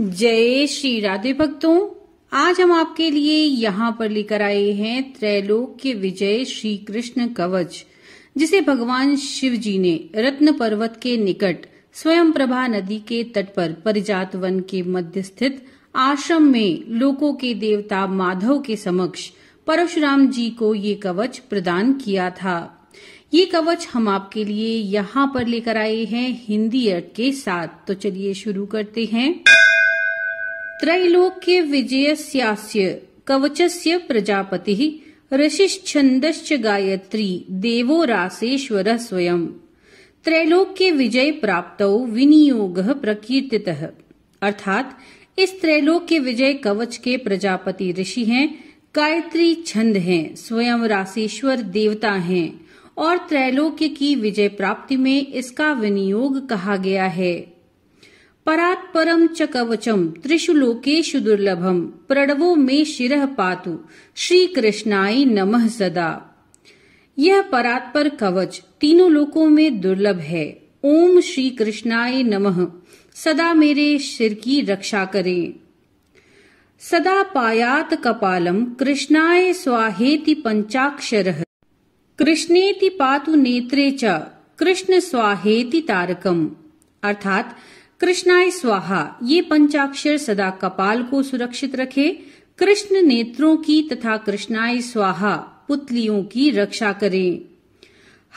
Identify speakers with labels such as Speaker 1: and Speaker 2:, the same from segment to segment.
Speaker 1: जय श्री राधे भक्तों आज हम आपके लिए यहाँ पर लेकर आए हैं के विजय श्री कृष्ण कवच जिसे भगवान शिव जी ने रत्न पर्वत के निकट स्वयं प्रभा नदी के तट पर परिजात वन के मध्य स्थित आश्रम में लोगों के देवता माधव के समक्ष परशुराम जी को ये कवच प्रदान किया था ये कवच हम आपके लिए यहाँ पर लेकर आए हैं हिंदी अर्थ के साथ तो चलिए शुरू करते हैं त्रैलोक्य विजयस्यास्य कवचस्य प्रजापति ऋषिश्छन्दश्च गायत्री देवो रासेश्वर स्वयं त्रैलोक्य विजय प्राप्त विनियोग प्रकीर्तितः अर्थात इस त्रैलोक्य विजय कवच के प्रजापति ऋषि हैं गायत्री छंद हैं स्वयं रासेश्वर देवता हैं और त्रैलोक्य की विजय प्राप्ति में इसका विनियोग कहा गया है परात्परं च कवचम त्रिषु लोकेशु दुर्लभम प्रणवो मे शिरः पातु कृष्णाई नमः सदा यह परात्पर कवच तीनों लोकों में दुर्लभ है ओम श्री कृष्णाय नमः सदा मेरे शिर की रक्षा करें सदा पायात कपालम कृष्णाय स्वाहेति पंचाक्षर कृष्णेति पातु नेत्रे च कृष्ण स्वाहेति तारकम अर्थात कृष्णाय स्वाहा ये पंचाक्षर सदा कपाल को सुरक्षित रखे कृष्ण नेत्रों की तथा कृष्णाय स्वाहा पुतलियों की रक्षा करें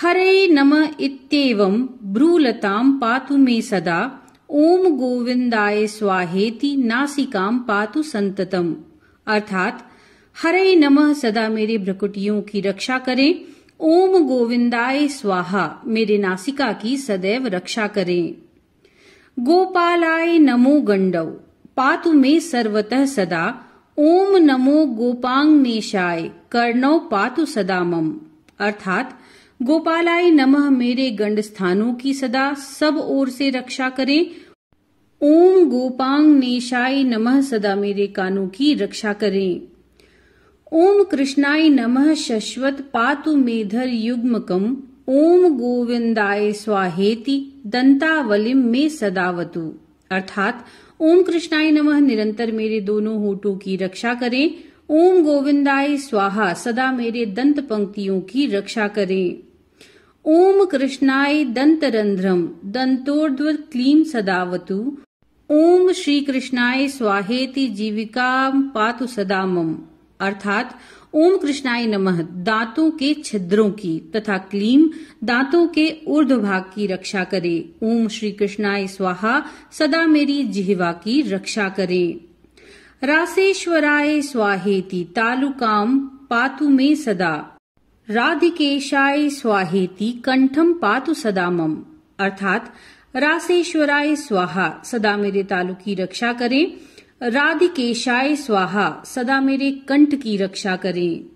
Speaker 1: हरे नम इत्येवं ब्रूलताम पातु मे सदा ओम गोविंदाय स्वाहेति नासिकाम पातु संततम अर्थात हरे नमः सदा मेरे भ्रकुटियों की रक्षा करें ओम गोविंदाय स्वाहा मेरे नासिका की सदैव रक्षा करें गोपालाय नमो गंडव पातु मे सर्वतः सदा ओम नमो गोपांगनेशाय कर्णव पातु सदा मम अर्थात गोपालाय नमः मेरे गंड स्थानों की सदा सब ओर से रक्षा करें ओम गोपांग नेशाय नमः सदा मेरे कानों की रक्षा करें ओम कृष्णाय नमः शश्वत पातु मेधर युग्मकम ओम गोविंदाय स्वाहेति दंतावलि में सदावतु अर्थात ओम कृष्णाय नमः निरंतर मेरे दोनों होठों की रक्षा करें ओम गोविंदाय स्वाहा सदा मेरे दंत पंक्तियों की रक्षा करें ओम कृष्णाय दंतरंध्रम दंतोर्ध्व क्लीम सदावतु ओम श्री कृष्णाय स्वाहेति जीविका पातु सदा मम अर्थात ओम कृष्णाय नमः दांतों के छिद्रों की तथा क्लीम दांतों के ऊर्ध भाग की रक्षा करे ओम श्री कृष्णाय स्वाहा सदा मेरी जिहवा की रक्षा करे रासेश्वराय स्वाहेति तालुकाम पातु मे सदा राधिकेशाय स्वाहेति कंठम पातु सदा मम अर्थात रासेश्वराय स्वाहा सदा मेरे तालु की रक्षा करें राधिकेशाय स्वाहा सदा मेरे कंठ की रक्षा करें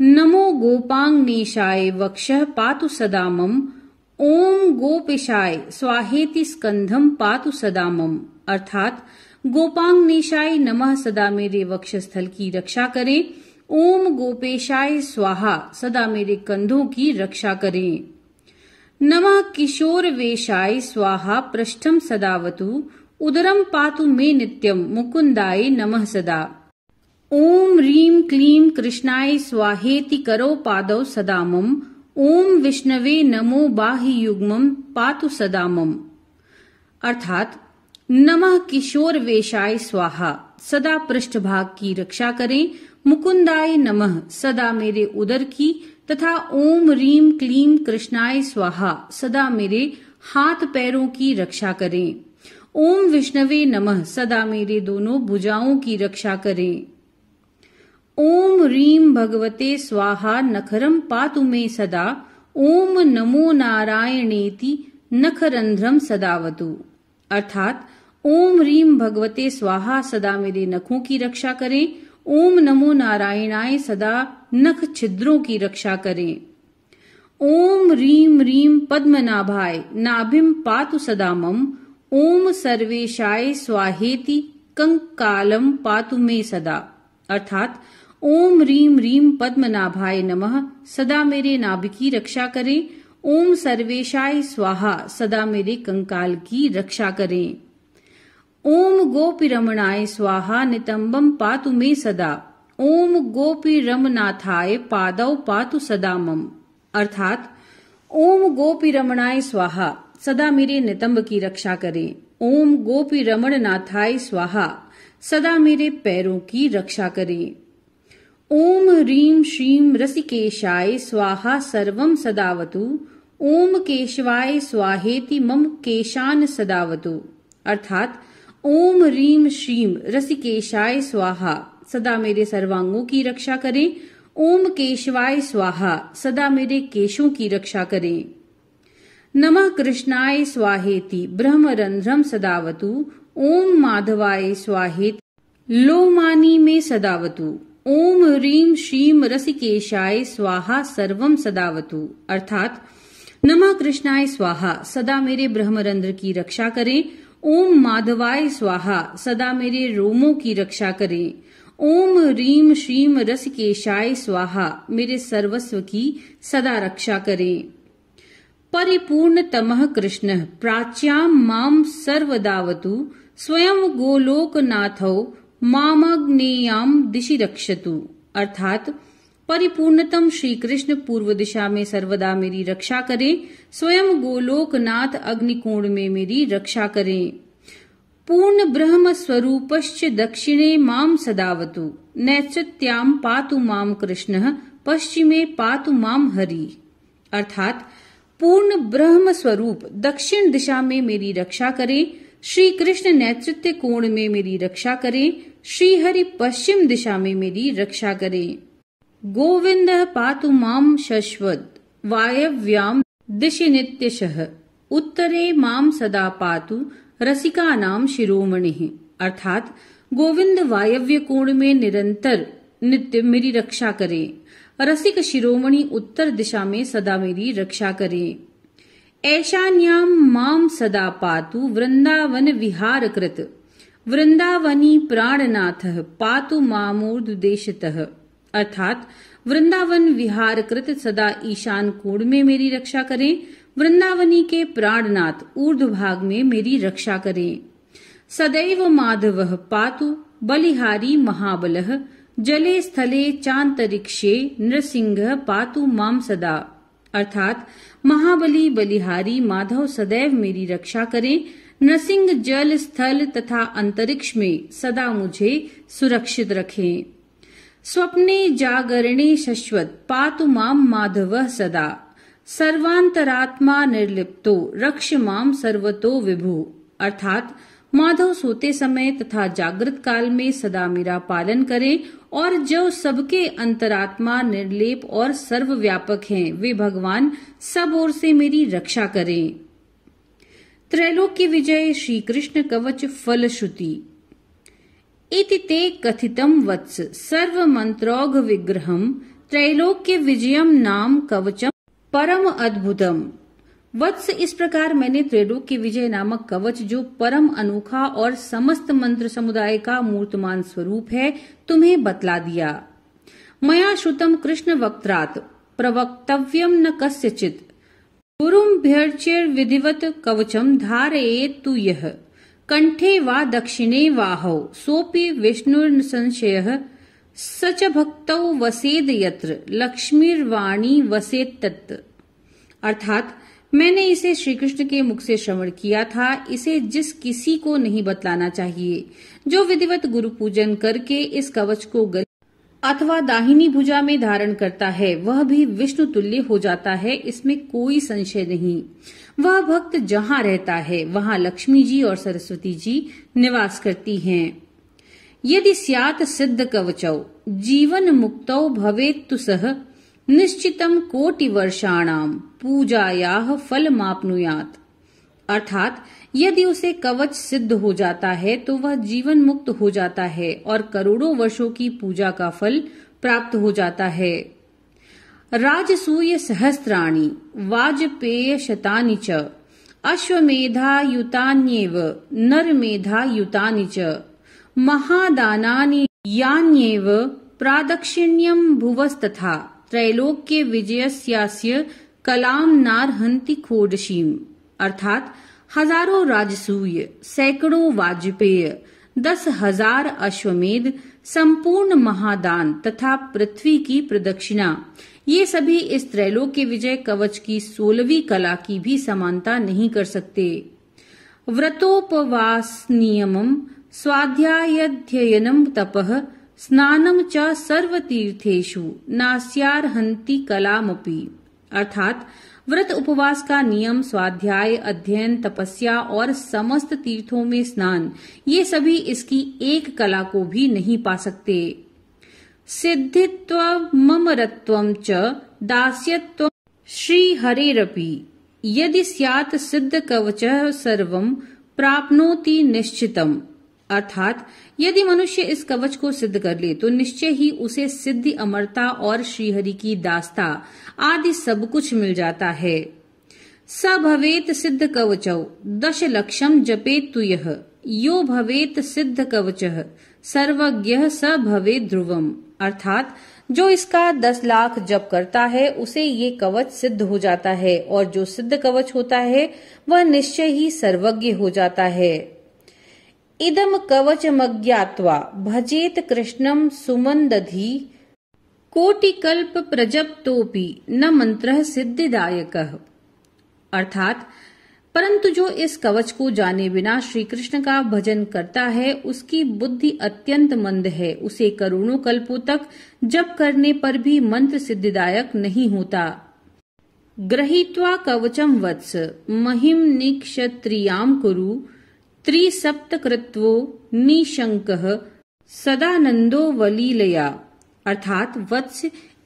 Speaker 1: नमो गोपांगनेशाय वक्ष पातु सदा मम ओम गोपेशाय स्वाहेति स्कंधम पातु सदा मम अर्थात गोपांग निशाय नमः सदा मेरे वक्षस्थल की रक्षा करें ओम गोपेशाय स्वाहा सदा मेरे कंधों की रक्षा करें नमः किशोर वेशाय स्वाहा पृष्ठम सदावतु उदरम पातु मे नित्यम मुकुंदाय नमः सदा ओम रीम क्लीं कृष्णाय स्वाहेति करो पादौ सदा मम ओम विष्णवे नमो बाहि युग्म पातु सदा मम अर्थात नमः किशोर वेशाय स्वाहा सदा पृष्ठभाग की रक्षा करें मुकुंदाय नमः सदा मेरे उदर की तथा ओम रीम क्लीम कृष्णाय स्वाहा सदा मेरे हाथ पैरों की रक्षा करें ओम विष्णवे नमः सदा मेरे दोनों भुजाओं की रक्षा करें ओम रीम भगवते स्वाहा नखरम पातु मे सदा ओम नमो नारायणेति नखरंध्रम सदावतु अर्थात ओम रीम भगवते स्वाहा सदा मेरे नखों की रक्षा करें ओम नमो नारायणाय सदा नख छिद्रों की रक्षा करें ओम रीम रीम पद्मनाभाय नाभिम पातु सदा मम ओम सर्वेशाय स्वाहेति कंकालम पातु मे सदा अर्थात ओम रीम रीम पद्मनाभाय नमः सदा मेरे नाभि की रक्षा करें ओम सर्वेशाय स्वाहा सदा मेरे कंकाल की रक्षा करें ओम गोपी रमणाय स्वाहा नितंबम पातु मे सदा ओम गोपी रमनाथाय पादव पातु सदा मम अर्थात ओम गोपी रमणाय स्वाहा सदा मेरे नितंब की रक्षा करें ओम गोपी रमण नाथाय स्वाहा सदा मेरे पैरों की रक्षा करें ओम रीम श्रीम रसिकेशाय स्वाहा सर्वम सदावतु ओम केशवाय स्वाहेति मम केशान सदावतु अर्थात ओम रीम श्रीम रसिकेशाय स्वाहा सदा मेरे सर्वांगों की रक्षा करें ओम केशवाय स्वाहा सदा मेरे केशों की रक्षा करें नमः कृष्णाय स्वाहेति रंध्रम सदावतु ओम माधवाय स्वाहेति लोमानी में सदावतु ओम रीम श्रीम रसिकेशाय स्वाहा सर्वम सदावतु अर्थात नमः कृष्णाय स्वाहा सदा मेरे ब्रह्मरंध्र की रक्षा करें ओम माधवाय स्वाहा सदा मेरे रोमों की रक्षा करें ओम रीम श्रीम रस शाय स्वाहा मेरे सर्वस्व की सदा रक्षा करें परिपूर्ण तमह कृष्ण प्राच्याम माम सर्वदावतु स्वयं गोलोकनाथ मामग्नेयाम दिशि रक्षतु अर्थात परिपूर्णतम श्री कृष्ण पूर्व दिशा में सर्वदा मेरी रक्षा करें स्वयं गोलोकनाथ अग्निकोण में मेरी रक्षा करें पूर्ण ब्रह्म स्वरूपश्च दक्षिणे माम सदावतु नैचत्याम पातु माम कृष्ण पश्चिमे पातु माम हरि अर्थात पूर्ण ब्रह्म स्वरूप दक्षिण दिशा में मेरी रक्षा करें श्री कृष्ण नेतृत्व कोण में मेरी रक्षा करें श्री हरि पश्चिम दिशा में मेरी रक्षा करें गोविंद पातु माम शश्वत वायव्याम दिशि नित्यशः उत्तरे माम सदा पातु रसिका नाम शिरोमणि अर्थात गोविंद वायव्य कोण में निरंतर नित्य मेरी रक्षा करे रसिक शिरोमणि उत्तर दिशा में सदा मेरी रक्षा करे ऐशान्याम माम सदा पातु वृंदावन विहार कृत वृंदावनी प्राणनाथ पातु मामूर्देशतः अर्थात वृंदावन विहार कृत सदा ईशान कोण में मेरी रक्षा करें वृंदावनी के प्राणनाथ ऊर्ध भाग में मेरी रक्षा करें सदैव माधव पातु बलिहारी महाबल जले स्थले चांतरिक्षे नृसिंह पातु माम सदा अर्थात महाबली बलिहारी माधव सदैव मेरी रक्षा करें नृसिंह जल स्थल तथा अंतरिक्ष में सदा मुझे सुरक्षित रखें स्वप्ने जागरणे शश्वत पातु माम माधव सदा सर्वांतरात्मा निर्लिप्तो रक्ष माम सर्वतो विभु अर्थात माधव सोते समय तथा जागृत काल में सदा मेरा पालन करें और जो सबके अंतरात्मा निर्लेप और सर्वव्यापक हैं वे भगवान सब ओर से मेरी रक्षा करें त्रैलोक की विजय श्री कृष्ण कवच फल श्रुति ते कथितम वत्स सर्व मंत्रोघ विग्रहम त्रैलोक के विजयम नाम कवचम परम अद्भुतम वत्स इस प्रकार मैंने त्रेडुक के विजय नामक कवच जो परम अनोखा और समस्त मंत्र समुदाय का मूर्तमान स्वरूप है तुम्हें बतला दिया मया श्रुतम कृष्ण वक्त्रात प्रवक्तव्यम न कस्यचित गुरु भ्यर्चिर विधिवत कवचम धारे तु यह कंठे वा दक्षिणे वाहौ सोपि विष्णुर्न संशय स च भक्तौ वसेद यत्र वाणी वसेत तत्व अर्थात मैंने इसे श्री कृष्ण के मुख से श्रवण किया था इसे जिस किसी को नहीं बतलाना चाहिए जो विधिवत गुरु पूजन करके इस कवच को गल अथवा दाहिनी भुजा में धारण करता है वह भी विष्णु तुल्य हो जाता है इसमें कोई संशय नहीं वह भक्त जहाँ रहता है वहाँ लक्ष्मी जी और सरस्वती जी निवास करती हैं। यदि सियात सिद्ध कवचौ जीवन मुक्तौ भवेत्तु सः निश्चितम कोटिवर्षाणाम पूजाया फल मापनुयात अर्थात यदि उसे कवच सिद्ध हो जाता है तो वह जीवन मुक्त हो जाता है और करोड़ों वर्षों की पूजा का फल प्राप्त हो जाता है राजसूय सहस्राणी वाजपेय शतानि च अश्वमेधा युतान्येव मेधा युतानि च महादानानि यान्येव प्रादक्षिण्यं भुवस्तथा त्रैलोक्यविजयस्यास्य कलाम नारहंति खोडशीम अर्थात हजारों राजसूय सैकड़ों वाजपेय दस हजार अश्वमेध संपूर्ण महादान तथा पृथ्वी की प्रदक्षिणा ये सभी इस त्रैलोक के विजय कवच की सोलहवीं कला की भी समानता नहीं कर सकते व्रतोपवास नियमम स्वाध्यायध्ययनं तप स्नानम च सर्वतीर्थेषु नास्यार्हन्ति कलामपि अर्थात व्रत उपवास का नियम स्वाध्याय अध्ययन तपस्या और समस्त तीर्थों में स्नान ये सभी इसकी एक कला को भी नहीं पा सकते सिद्धित्व ममरत्व च दास्यत्व श्री हरेरपि यदि सियात सिद्ध कवच सर्वम प्राप्नोति निश्चितम अर्थात यदि मनुष्य इस कवच को सिद्ध कर ले तो निश्चय ही उसे सिद्धि अमरता और श्रीहरि की दास्ता आदि सब कुछ मिल जाता है स भवेत सिद्ध कवच दश लक्षम जपेत तु यह यो भवेत सिद्ध कवच सर्वज्ञ स भवे ध्रुवम अर्थात जो इसका दस लाख जप करता है उसे ये कवच सिद्ध हो जाता है और जो सिद्ध कवच होता है वह निश्चय ही सर्वज्ञ हो जाता है इदम कवचमज्ञात्वा भजेत सुमंदधि कोटिकल्प कोटिकल्पप्रजप्तोऽपि न मंत्र सिद्धिदायक अर्थात परंतु जो इस कवच को जाने बिना श्री कृष्ण का भजन करता है उसकी बुद्धि अत्यंत मंद है उसे करोड़ों कल्पों तक जप करने पर भी मंत्र सिद्धिदायक नहीं होता ग्रहीत्वा कवचम वत्स महिम निक्षत्रियाम कुरु त्रिसप्तकृत्वो निशंक सदानंदो वलीलया अर्थात वत्स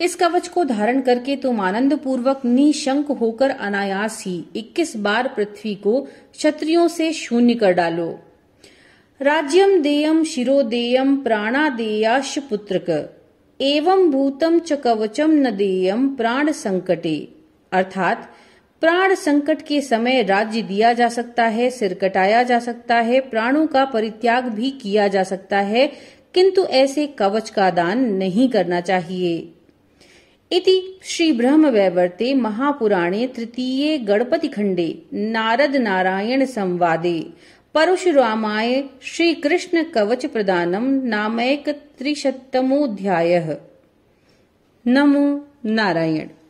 Speaker 1: इस कवच को धारण करके तुम आनंद पूर्वक निशंक होकर अनायास ही 21 बार पृथ्वी को क्षत्रियो से शून्य कर डालो राज्यम देयम शिरोदेयम प्राणादेयाश पुत्रक एवं भूतम च कवचम न देयम प्राण संकटे अर्थात प्राण संकट के समय राज्य दिया जा सकता है सिर कटाया जा सकता है प्राणों का परित्याग भी किया जा सकता है किंतु ऐसे कवच का दान नहीं करना चाहिए इति श्री ब्रह्म वैवर्ते महापुराणे तृतीय गणपति खंडे नारद नारायण संवादे परशुरामाय श्री कृष्ण कवच प्रदानम नामक त्रिशतमोध्याय नमो नारायण